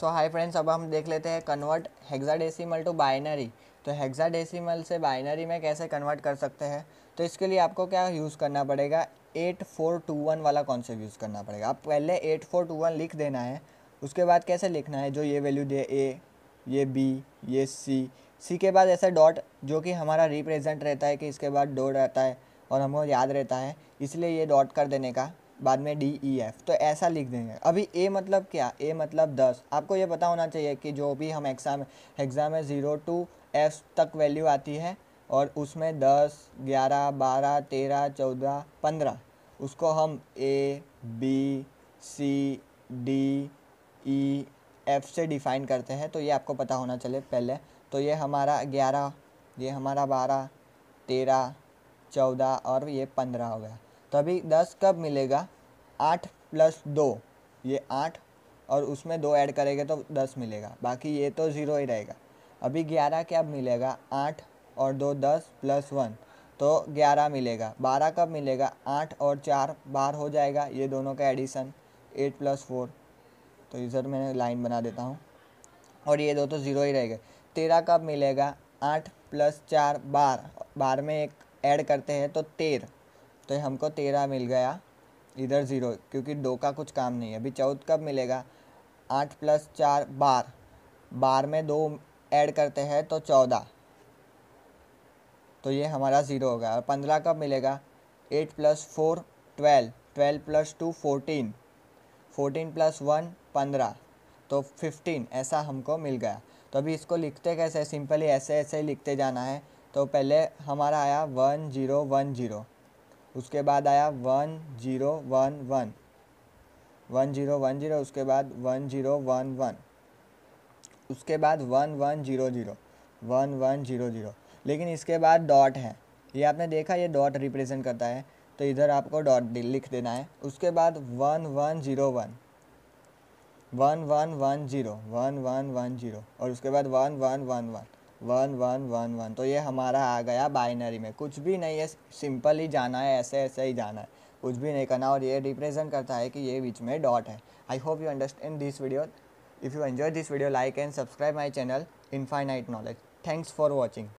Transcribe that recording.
सो hi friends अब हम देख लेते हैं कन्वर्ट हेक्साडेसिमल टू बाइनरी तो हेक्साडेसिमल से बाइनरी में कैसे कन्वर्ट कर सकते हैं तो इसके लिए आपको क्या यूज़ करना पड़ेगा एट फोर टू वन वाला कॉन्सेप्ट यूज़ करना पड़ेगा आप पहले एट फोर टू वन लिख देना है उसके बाद कैसे लिखना है जो ये वैल्यू दे ए ये बी ये सी सी के बाद ऐसा डॉट जो कि हमारा रिप्रेजेंट रहता है कि इसके बाद डॉट रहता है और हमको याद रहता है इसलिए ये डॉट कर देने का बाद में डी ई एफ तो ऐसा लिख देंगे अभी ए मतलब क्या ए मतलब दस आपको ये पता होना चाहिए कि जो भी हम एग्ज़ाम एग्ज़ाम में ज़ीरो टू एफ तक वैल्यू आती है और उसमें दस ग्यारह बारह तेरह चौदह पंद्रह उसको हम A B C D E F से डिफ़ाइन करते हैं तो ये आपको पता होना चले पहले तो ये हमारा ग्यारह ये हमारा बारह तेरह चौदह और ये पंद्रह हो गया तो अभी दस कब मिलेगा आठ प्लस दो ये आठ और उसमें दो ऐड करेंगे तो दस मिलेगा बाकी ये तो ज़ीरो ही रहेगा अभी ग्यारह क्या मिलेगा आठ और दो दस प्लस वन तो ग्यारह मिलेगा बारह कब मिलेगा आठ और चार बार हो जाएगा ये दोनों का एडिशन एट प्लस फोर तो इधर मैंने लाइन बना देता हूँ और ये दो तो ज़ीरो ही रहेगा तेरह कब मिलेगा आठ प्लस चार बार बार में एक ऐड करते हैं तो तेरह तो हमको तेरह मिल गया इधर ज़ीरो क्योंकि दो का कुछ काम नहीं है अभी चौदह कब मिलेगा आठ प्लस चार बार बार में दो ऐड करते हैं तो चौदह तो ये हमारा ज़ीरो हो गया और पंद्रह कब मिलेगा eight plus four twelve twelve plus two fourteen fourteen plus one पंद्रह तो फिफ्टीन ऐसा हमको मिल गया तो अभी इसको लिखते कैसे सिंपली ऐसे ऐसे लिखते जाना है तो पहले हमारा आया वन जीरो वन जीरो उसके बाद आया one zero one one one zero one zero उसके बाद वन जीरो वन वन उसके बाद one one zero zero one one zero zero लेकिन इसके बाद डॉट है ये आपने देखा ये डॉट रिप्रेजेंट करता है तो इधर आपको डॉट लिख देना है उसके बाद one one zero one one one one zero one one one zero और उसके बाद one one one one one one one one तो ये हमारा आ गया बाइनरी में कुछ भी नहीं है सिंपल ही जाना है ऐसे ऐसे ही जाना है कुछ भी नहीं करना और ये रिप्रेजेंट करता है कि ये बीच में डॉट है I hope you understand this video if you enjoy this video like and subscribe my channel infinite knowledge thanks for watching